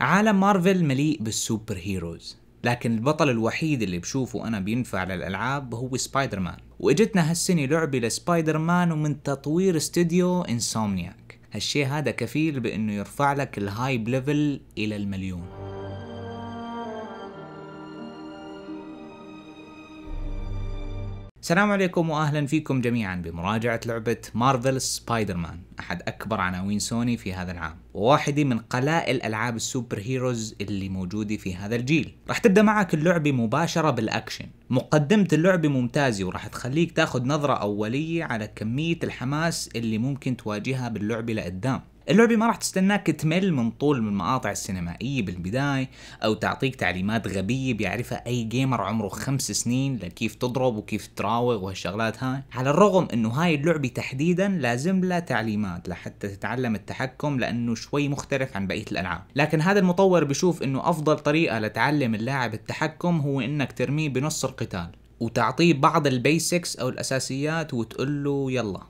عالم مارفل مليء بالسوبر هيروز لكن البطل الوحيد اللي بشوفه أنا بينفع للألعاب هو سبايدر مان وإجتنا هالسنة لعبة لسبايدر مان ومن تطوير استوديو انسومنياك هالشي هذا كفيل بأنه يرفع لك الهايب ليفل إلى المليون السلام عليكم واهلا فيكم جميعا بمراجعه لعبه مارفل سبايدر مان احد اكبر عناوين سوني في هذا العام وواحده من قلائل العاب السوبر هيروز اللي موجوده في هذا الجيل راح تبدا معك اللعبه مباشره بالاكشن مقدمه اللعبه ممتازه وراح تخليك تاخذ نظره اوليه على كميه الحماس اللي ممكن تواجهها باللعبه لقدام اللعبة ما راح تستناك تمل من طول المقاطع السينمائية بالبداية أو تعطيك تعليمات غبية بيعرفها أي جيمر عمره خمس سنين لكيف تضرب وكيف تراوغ وهالشغلات هاي على الرغم أنه هاي اللعبة تحديدا لازم لها تعليمات لحتى تتعلم التحكم لأنه شوي مختلف عن بقية الألعاب لكن هذا المطور بشوف أنه أفضل طريقة لتعلم اللاعب التحكم هو أنك ترميه بنص القتال وتعطيه بعض البيسكس او الاساسيات وتقول له يلا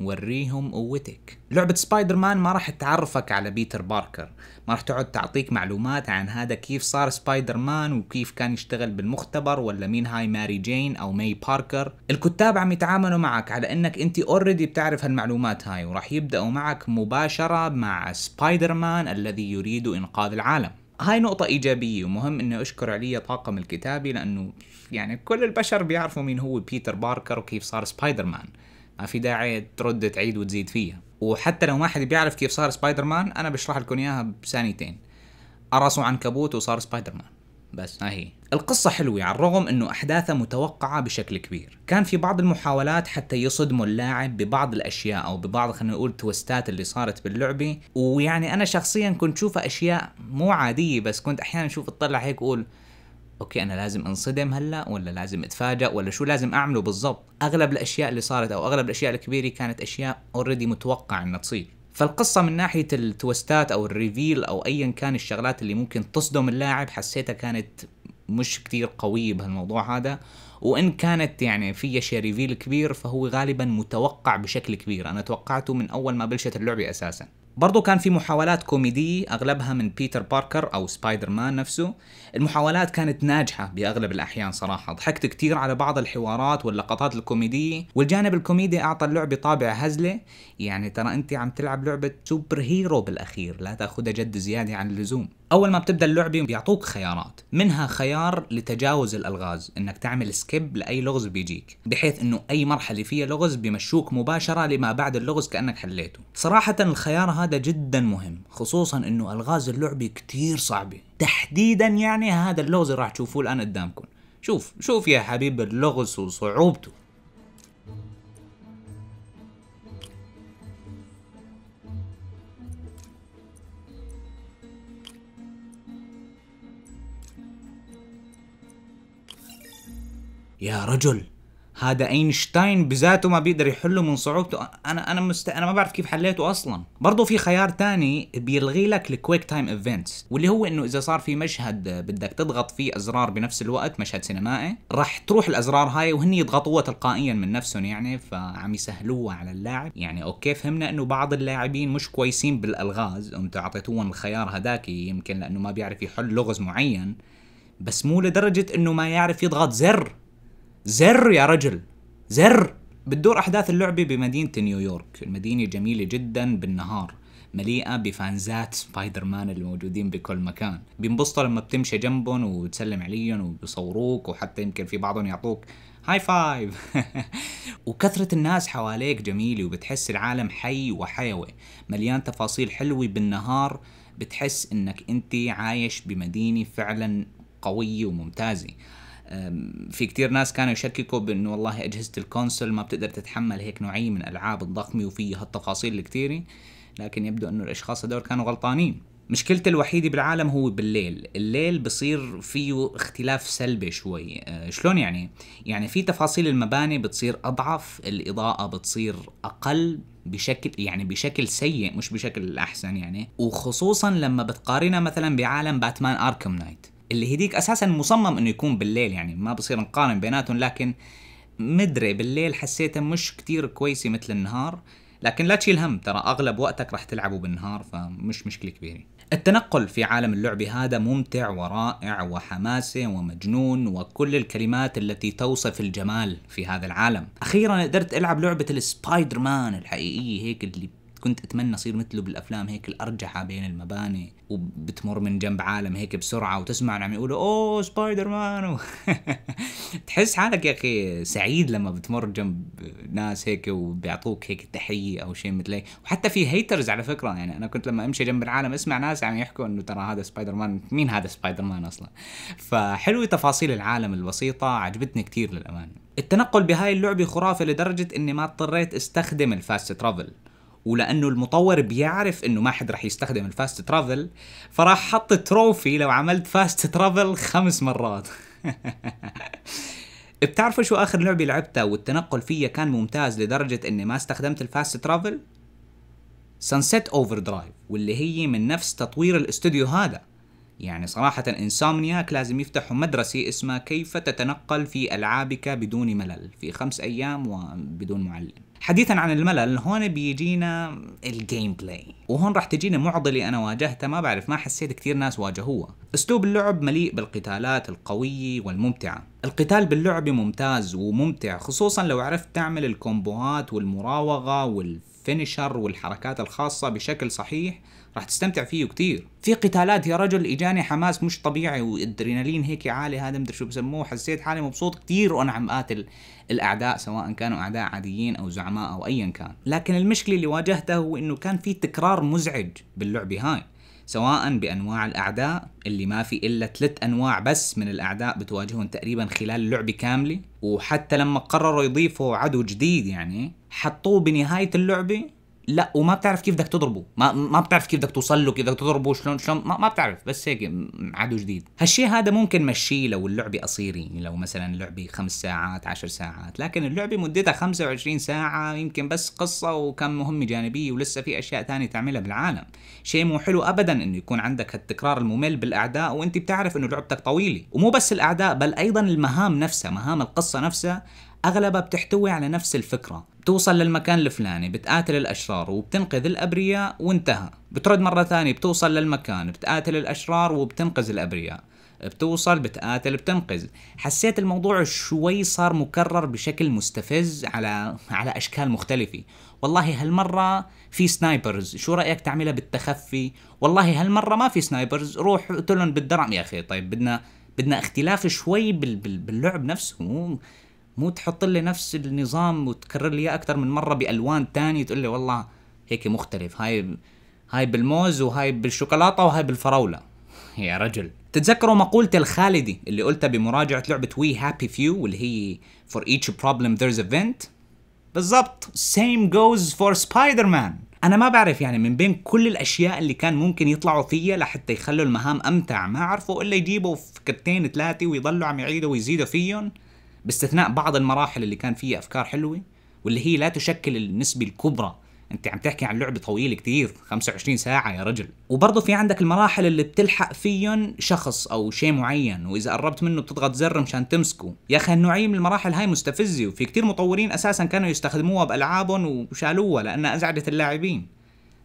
وريهم قوتك لعبة سبايدر مان ما راح تعرفك على بيتر باركر ما راح تقعد تعطيك معلومات عن هذا كيف صار سبايدر مان وكيف كان يشتغل بالمختبر ولا مين هاي ماري جين او ماي باركر الكتاب عم يتعاملوا معك على انك انت اوريدي بتعرف هالمعلومات هاي وراح يبدأوا معك مباشرة مع سبايدر مان الذي يريد انقاذ العالم هاي نقطة إيجابية ومهم إني أشكر علي طاقم الكتابي لأنه يعني كل البشر بيعرفوا مين هو بيتر باركر وكيف صار سبايدر مان ما في داعي ترد تعيد وتزيد فيها وحتى لو ما حد بيعرف كيف صار سبايدر مان انا بشرح لكم اياها بثانيتين قرصوا عنكبوت وصار سبايدر مان بس ها هي القصة حلوة على الرغم انه احداثها متوقعة بشكل كبير كان في بعض المحاولات حتى يصدموا اللاعب ببعض الاشياء او ببعض خلينا نقول توستات اللي صارت باللعبة ويعني انا شخصيا كنت شوف اشياء مو عادية بس كنت احيانا اشوف اطلع هيك اقول اوكي انا لازم انصدم هلا ولا لازم اتفاجئ ولا شو لازم اعمله بالضبط اغلب الاشياء اللي صارت او اغلب الاشياء الكبيره كانت اشياء اوريدي متوقع انها تصير فالقصة من ناحية التوستات أو الريفيل أو أيا كان الشغلات اللي ممكن تصدم اللاعب حسيتها كانت مش كتير قوية بهالموضوع هذا وإن كانت يعني فيها شيء ريفيل كبير فهو غالبا متوقع بشكل كبير أنا توقعته من أول ما بلشت اللعبة أساسا برضو كان في محاولات كوميدية أغلبها من بيتر باركر أو سبايدر مان نفسه المحاولات كانت ناجحة بأغلب الأحيان صراحة ضحكت كتير على بعض الحوارات واللقطات الكوميدية والجانب الكوميدي أعطى اللعبة طابع هزلة يعني ترى أنت عم تلعب لعبة سوبر هيرو بالأخير لا تأخذها جد زيادة عن اللزوم اول ما بتبدا اللعبه بيعطوك خيارات منها خيار لتجاوز الالغاز انك تعمل سكيب لاي لغز بيجيك بحيث انه اي مرحله فيها لغز بمشوك مباشره لما بعد اللغز كانك حليته صراحه الخيار هذا جدا مهم خصوصا انه الغاز اللعبه كتير صعبه تحديدا يعني هذا اللغز راح تشوفوه الان قدامكم شوف شوف يا حبيب اللغز وصعوبته يا رجل هذا اينشتاين بذاته ما بيقدر يحله من صعوبته انا انا مست... انا ما بعرف كيف حليته اصلا برضه في خيار تاني بيلغي لك الكويك تايم ايفنتس واللي هو انه اذا صار في مشهد بدك تضغط فيه ازرار بنفس الوقت مشهد سينمائي راح تروح الازرار هاي وهن يضغطوها تلقائيا من نفسهم يعني فعم يسهلوها على اللاعب يعني اوكي فهمنا انه بعض اللاعبين مش كويسين بالالغاز انتم اعطيتوهم الخيار هذاك يمكن لانه ما بيعرف يحل لغز معين بس مو لدرجه انه ما يعرف يضغط زر زر يا رجل زر بتدور أحداث اللعبة بمدينة نيويورك المدينة جميلة جدا بالنهار مليئة بفانزات سبايدر مان اللي موجودين بكل مكان بينبسطوا لما بتمشي جنبهم وتسلم عليهم وبيصوروك وحتى يمكن في بعضهم يعطوك هاي فايف وكثرة الناس حواليك جميلة وبتحس العالم حي وحيوي مليان تفاصيل حلوة بالنهار بتحس انك انت عايش بمدينة فعلا قوية وممتازة في كتير ناس كانوا يشككوا بانه والله اجهزه الكونسول ما بتقدر تتحمل هيك نوعيه من الالعاب الضخمه وفيها التفاصيل الكثيره لكن يبدو انه الاشخاص هدول كانوا غلطانين مشكلتي الوحيدة بالعالم هو بالليل الليل بصير فيه اختلاف سلبي شوي أه شلون يعني؟ يعني في تفاصيل المباني بتصير أضعف الإضاءة بتصير أقل بشكل يعني بشكل سيء مش بشكل أحسن يعني وخصوصا لما بتقارنها مثلا بعالم باتمان أركم نايت اللي هديك اساسا مصمم انه يكون بالليل يعني ما بصير نقارن بيناتهم لكن مدري بالليل حسيته مش كتير كويسه مثل النهار لكن لا تشيل هم ترى اغلب وقتك راح تلعبه بالنهار فمش مشكله كبيره التنقل في عالم اللعبة هذا ممتع ورائع وحماسة ومجنون وكل الكلمات التي توصف الجمال في هذا العالم أخيرا قدرت ألعب لعبة السبايدر مان الحقيقية هيك اللي كنت اتمنى اصير مثله بالافلام هيك الارجحه بين المباني وبتمر من جنب عالم هيك بسرعه وتسمع عم يقولوا اوه سبايدر مان و... تحس حالك يا اخي سعيد لما بتمر جنب ناس هيك وبيعطوك هيك تحيه او شيء مثل هيك وحتى في هيترز على فكره يعني انا كنت لما امشي جنب العالم اسمع ناس عم يعني يحكوا انه ترى هذا سبايدر مان مين هذا سبايدر مان اصلا فحلوه تفاصيل العالم البسيطه عجبتني كثير للامانه التنقل بهاي اللعبه خرافه لدرجه اني ما اضطريت استخدم الفاست ترافل ولانه المطور بيعرف انه ما حد راح يستخدم الفاست ترافل فراح حط تروفي لو عملت فاست ترافل خمس مرات بتعرفوا شو اخر لعبه لعبتها والتنقل فيها كان ممتاز لدرجه اني ما استخدمت الفاست ترافل سانسيت اوفر درايف واللي هي من نفس تطوير الاستوديو هذا يعني صراحة انسومنياك لازم يفتحوا مدرسة اسمها كيف تتنقل في ألعابك بدون ملل في خمس أيام وبدون معلم حديثا عن الملل هون بيجينا الجيم بلاي وهون راح تجينا معضله انا واجهتها ما بعرف ما حسيت كثير ناس واجهوها اسلوب اللعب مليء بالقتالات القويه والممتعه القتال باللعبة ممتاز وممتع خصوصا لو عرفت تعمل الكومبوهات والمراوغة والفينشر والحركات الخاصة بشكل صحيح راح تستمتع فيه كتير في قتالات يا رجل اجاني حماس مش طبيعي وادرينالين هيك عالي هذا مدري شو بسموه حسيت حالي مبسوط كتير وانا عم قاتل الاعداء سواء كانوا اعداء عاديين او زعماء او ايا كان لكن المشكله اللي واجهتها هو انه كان في تكرار مزعج باللعبه هاي سواء بانواع الاعداء اللي ما في الا ثلاث انواع بس من الاعداء بتواجههم تقريبا خلال اللعبه كامله وحتى لما قرروا يضيفوا عدو جديد يعني حطوه بنهايه اللعبه لا وما بتعرف كيف بدك تضربه ما ما بتعرف كيف بدك توصل له كيف بدك تضربه شلون شلون ما, ما بتعرف بس هيك عدو جديد هالشيء هذا ممكن مشيه لو اللعبه قصيره لو مثلا لعبه خمس ساعات عشر ساعات لكن اللعبه مدتها 25 ساعه يمكن بس قصه وكم مهمه جانبيه ولسه في اشياء ثانيه تعملها بالعالم شيء مو حلو ابدا انه يكون عندك هالتكرار الممل بالاعداء وانت بتعرف انه لعبتك طويله ومو بس الاعداء بل ايضا المهام نفسها مهام القصه نفسها اغلبها بتحتوي على نفس الفكره بتوصل للمكان الفلاني بتقاتل الأشرار وبتنقذ الأبرياء وانتهى بترد مرة ثانية بتوصل للمكان بتقاتل الأشرار وبتنقذ الأبرياء بتوصل بتقاتل بتنقذ حسيت الموضوع شوي صار مكرر بشكل مستفز على على اشكال مختلفه والله هالمره في سنايبرز شو رايك تعملها بالتخفي والله هالمره ما في سنايبرز روح اقتلهم بالدرع يا اخي طيب بدنا بدنا اختلاف شوي باللعب نفسه مو تحط لي نفس النظام وتكرر لي اياه اكثر من مره بالوان ثانيه تقول لي والله هيك مختلف هاي هاي بالموز وهاي بالشوكولاته وهاي بالفراوله يا رجل تتذكروا مقولة الخالدي اللي قلتها بمراجعة لعبة وي هابي فيو واللي هي for each problem there's a vent بالضبط same goes for سبايدر مان انا ما بعرف يعني من بين كل الاشياء اللي كان ممكن يطلعوا فيها لحتى يخلوا المهام امتع ما عرفوا الا يجيبوا فكرتين ثلاثه ويضلوا عم يعيدوا ويزيدوا فيهم باستثناء بعض المراحل اللي كان فيها افكار حلوه واللي هي لا تشكل النسبه الكبرى انت عم تحكي عن لعبه طويله كثير 25 ساعه يا رجل وبرضه في عندك المراحل اللي بتلحق فيهم شخص او شيء معين واذا قربت منه بتضغط زر مشان تمسكه يا اخي النوعيه من المراحل هاي مستفزه وفي كثير مطورين اساسا كانوا يستخدموها بالعابهم وشالوها لانها ازعجت اللاعبين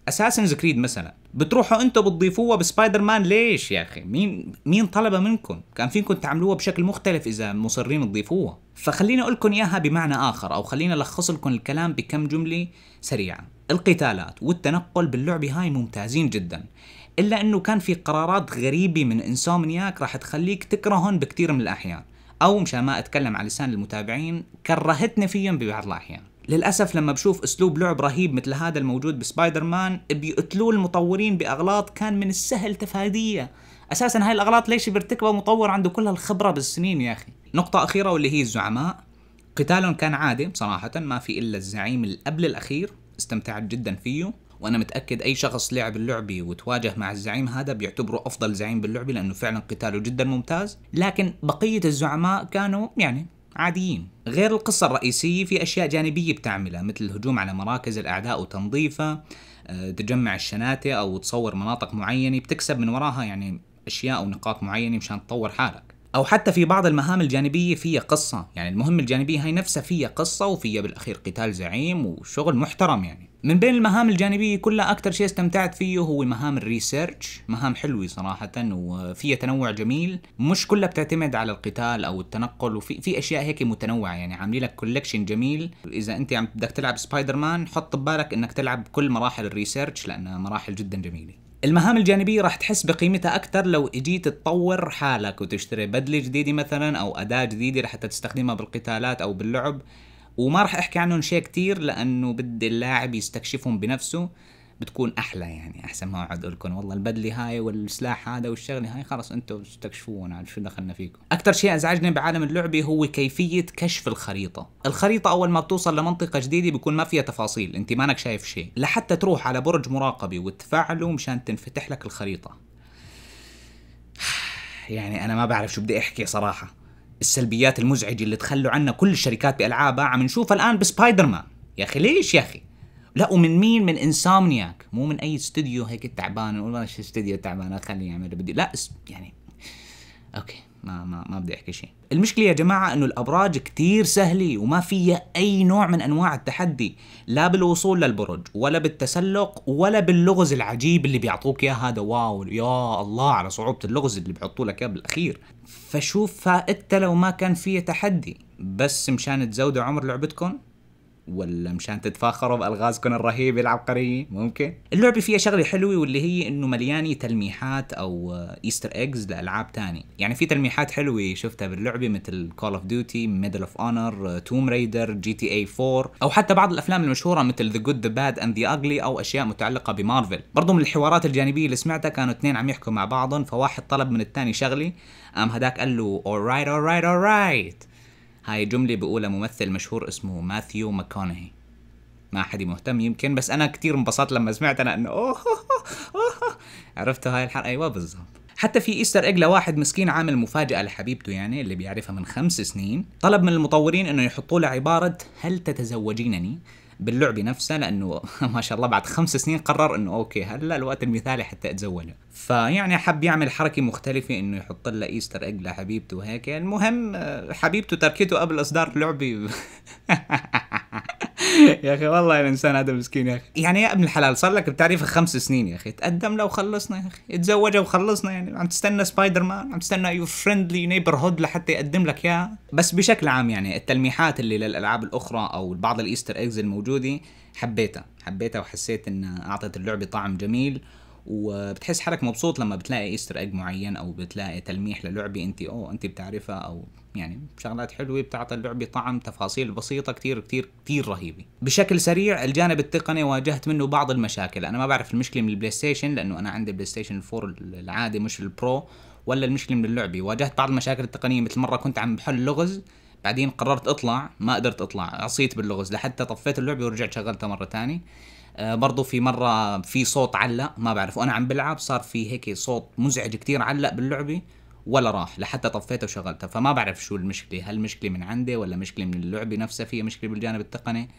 اساسنز كريد مثلا بتروحوا انتم بتضيفوها بسبايدر مان ليش يا اخي مين مين طلبها منكم كان فيكم تعملوها بشكل مختلف اذا مصرين تضيفوها فخليني اقول لكم اياها بمعنى اخر او خليني الخص لكم الكلام بكم جمله سريعه القتالات والتنقل باللعبه هاي ممتازين جدا الا انه كان في قرارات غريبه من انسومنياك راح تخليك تكرههم بكثير من الاحيان او مشان ما اتكلم على لسان المتابعين كرهتني فيهم ببعض الاحيان للاسف لما بشوف اسلوب لعب رهيب مثل هذا الموجود بسبايدر مان بيقتلوه المطورين باغلاط كان من السهل تفاديه اساسا هاي الاغلاط ليش بيرتكبها مطور عنده كل هالخبره بالسنين يا اخي نقطه اخيره واللي هي الزعماء قتالهم كان عادي بصراحه ما في الا الزعيم اللي قبل الاخير استمتعت جدا فيه وانا متاكد اي شخص لعب اللعبه وتواجه مع الزعيم هذا بيعتبره افضل زعيم باللعبه لانه فعلا قتاله جدا ممتاز لكن بقيه الزعماء كانوا يعني عاديين غير القصة الرئيسية في أشياء جانبية بتعملها مثل الهجوم على مراكز الأعداء وتنظيفها آه، تجمع الشناتة أو تصور مناطق معينة بتكسب من وراها يعني أشياء ونقاط معينة مشان تطور حالك او حتى في بعض المهام الجانبيه فيها قصه يعني المهمه الجانبيه هاي نفسها فيها قصه وفيها بالاخير قتال زعيم وشغل محترم يعني من بين المهام الجانبيه كلها اكثر شيء استمتعت فيه هو مهام الريسيرش مهام حلوه صراحه وفيها تنوع جميل مش كلها بتعتمد على القتال او التنقل وفي في اشياء هيك متنوعه يعني عاملين لك كولكشن جميل اذا انت عم بدك تلعب سبايدر مان حط ببالك انك تلعب كل مراحل الريسيرش لانها مراحل جدا جميله المهام الجانبية راح تحس بقيمتها أكثر لو إجيت تطور حالك وتشتري بدلة جديدة مثلا أو أداة جديدة لحتى تستخدمها بالقتالات أو باللعب وما راح أحكي عنهم شيء كتير لأنه بدي اللاعب يستكشفهم بنفسه بتكون احلى يعني احسن ما اقعد اقول لكم والله البدله هاي والسلاح هذا والشغله هاي خلاص انتم استكشفونا شو دخلنا فيكم اكثر شيء ازعجني بعالم اللعبه هو كيفيه كشف الخريطه الخريطه اول ما بتوصل لمنطقه جديده بيكون ما فيها تفاصيل انت مانك شايف شيء لحتى تروح على برج مراقبه وتفعله مشان تنفتح لك الخريطه يعني انا ما بعرف شو بدي احكي صراحه السلبيات المزعجه اللي تخلوا عنا كل الشركات بالعابها عم نشوفها الان بسبايدر مان يا اخي ليش يا اخي لا ومن مين من انسامنياك مو من اي استوديو هيك تعبان نقول والله استوديو تعبان اعمل اللي بدي لا يعني اوكي ما ما ما بدي احكي شيء المشكله يا جماعه انه الابراج كثير سهله وما فيها اي نوع من انواع التحدي لا بالوصول للبرج ولا بالتسلق ولا باللغز العجيب اللي بيعطوك اياه هذا واو يا الله على صعوبه اللغز اللي بيحطوا لك اياه بالاخير فشوف فائدته لو ما كان فيه تحدي بس مشان تزودوا عمر لعبتكم ولا مشان تتفاخروا بالغازكم الرهيبه العبقريه ممكن اللعبه فيها شغله حلوه واللي هي انه مليانه تلميحات او ايستر ايجز لالعاب تاني يعني في تلميحات حلوه شفتها باللعبه مثل كول اوف ديوتي ميدل اوف اونر توم ريدر جي تي اي 4 او حتى بعض الافلام المشهوره مثل ذا جود ذا باد اند ذا اجلي او اشياء متعلقه بمارفل برضه من الحوارات الجانبيه اللي سمعتها كانوا اثنين عم يحكوا مع بعضهم فواحد طلب من الثاني شغله قام هداك قال له alright alright alright هاي جملة بقولها ممثل مشهور اسمه ماثيو ماكونهي ما حد مهتم يمكن بس انا كتير انبسطت لما سمعت انا انه اوه, أوه عرفتوا هاي الحلقه ايوه بالضبط حتى في ايستر ايج لواحد مسكين عامل مفاجاه لحبيبته يعني اللي بيعرفها من خمس سنين طلب من المطورين انه يحطوا له عباره هل تتزوجينني باللعب نفسه لانه ما شاء الله بعد خمس سنين قرر انه اوكي هلا الوقت المثالي حتى اتزوجها فيعني حب يعمل حركه مختلفه انه يحط لها ايستر ايج لحبيبته وهيك المهم حبيبته تركته قبل اصدار لعبه يا اخي والله الانسان هذا مسكين يا اخي يعني يا ابن الحلال صار لك بتعريفه خمس سنين يا اخي تقدم له وخلصنا يا اخي اتزوج وخلصنا يعني عم تستنى سبايدر مان عم تستنى يور فريندلي نيبر هود لحتى يقدم لك اياه بس بشكل عام يعني التلميحات اللي للالعاب الاخرى او بعض الايستر ايجز الموجوده حبيتها حبيتها وحسيت انها اعطت اللعبه طعم جميل وبتحس حالك مبسوط لما بتلاقي ايستر ايج معين او بتلاقي تلميح للعبه انت اوه انت بتعرفها او يعني شغلات حلوه بتعطي اللعبه طعم تفاصيل بسيطه كتير كتير كتير رهيبه بشكل سريع الجانب التقني واجهت منه بعض المشاكل انا ما بعرف المشكله من البلاي ستيشن لانه انا عندي بلاي ستيشن 4 العادي مش البرو ولا المشكله من اللعبه واجهت بعض المشاكل التقنيه مثل مره كنت عم بحل لغز بعدين قررت اطلع ما قدرت اطلع عصيت باللغز لحتى طفيت اللعبه ورجعت شغلتها مره ثانيه آه، برضو في مرة في صوت علق ما بعرف وانا عم بلعب صار في هيك صوت مزعج كتير علق باللعبة ولا راح لحتى طفيته وشغلته فما بعرف شو المشكلة هل مشكلة من عندي ولا مشكلة من اللعبة نفسها فيها مشكلة بالجانب التقني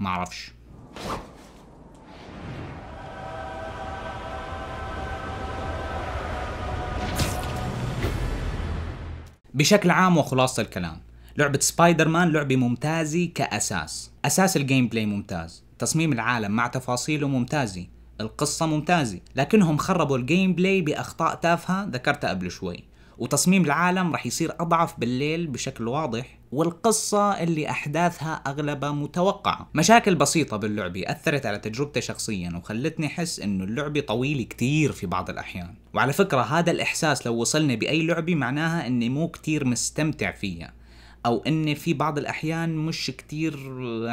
ما عرفش بشكل عام وخلاصة الكلام لعبة سبايدر مان لعبة ممتازة كأساس أساس الجيم بلاي ممتاز تصميم العالم مع تفاصيله ممتازة القصة ممتازة لكنهم خربوا الجيم بلاي بأخطاء تافهة ذكرتها قبل شوي وتصميم العالم رح يصير أضعف بالليل بشكل واضح والقصة اللي أحداثها أغلبها متوقعة مشاكل بسيطة باللعبة أثرت على تجربتي شخصيا وخلتني أحس أنه اللعبة طويلة كتير في بعض الأحيان وعلى فكرة هذا الإحساس لو وصلني بأي لعبة معناها أني مو كتير مستمتع فيها او اني في بعض الاحيان مش كتير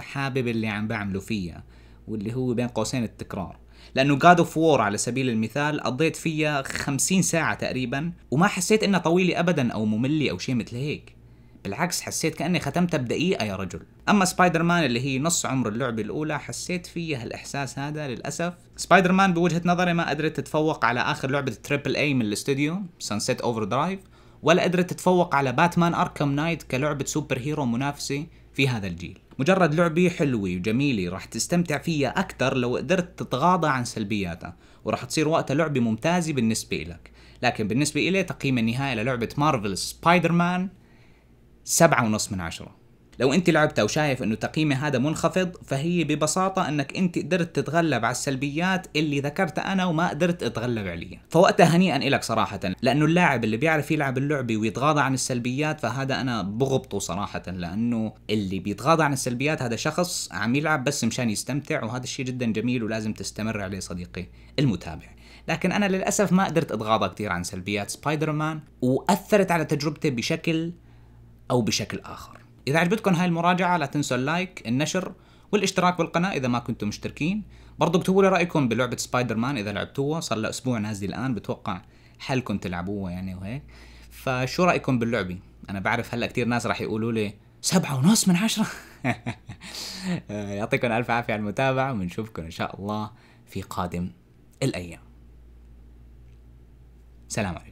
حابب اللي عم بعمله فيها واللي هو بين قوسين التكرار لانه جاد اوف وور على سبيل المثال قضيت فيها 50 ساعه تقريبا وما حسيت انها طويله ابدا او ممله او شيء مثل هيك بالعكس حسيت كاني ختمتها بدقيقه يا رجل اما سبايدر مان اللي هي نص عمر اللعبه الاولى حسيت فيها هالاحساس هذا للاسف سبايدر مان بوجهه نظري ما قدرت تتفوق على اخر لعبه تريبل اي من الاستوديو سانسيت اوفر درايف ولا قدرت تتفوق على باتمان أركم نايت كلعبة سوبر هيرو منافسة في هذا الجيل مجرد لعبة حلوة وجميلة راح تستمتع فيها أكثر لو قدرت تتغاضى عن سلبياتها وراح تصير وقتها لعبة ممتازة بالنسبة لك لكن بالنسبة إلي تقييم النهائي للعبة مارفل سبايدر مان سبعة ونص من عشرة لو انت لعبتها وشايف انه تقييمي هذا منخفض فهي ببساطه انك انت قدرت تتغلب على السلبيات اللي ذكرتها انا وما قدرت اتغلب عليها فوقتها هنيئا لك صراحه لانه اللاعب اللي بيعرف يلعب اللعبه ويتغاضى عن السلبيات فهذا انا بغبطه صراحه لانه اللي بيتغاضى عن السلبيات هذا شخص عم يلعب بس مشان يستمتع وهذا الشيء جدا جميل ولازم تستمر عليه صديقي المتابع لكن انا للاسف ما قدرت اتغاضى كثير عن سلبيات سبايدر مان واثرت على تجربتي بشكل او بشكل اخر إذا عجبتكم هاي المراجعة لا تنسوا اللايك النشر والاشتراك بالقناة إذا ما كنتم مشتركين برضو اكتبوا لي رأيكم بلعبة سبايدر مان إذا لعبتوها صار لها أسبوع نازلة الآن بتوقع حالكم تلعبوها يعني وهيك فشو رأيكم باللعبة أنا بعرف هلأ كتير ناس راح يقولوا لي سبعة ونص من عشرة يعطيكم ألف عافية على المتابعة ونشوفكم إن شاء الله في قادم الأيام سلام عليكم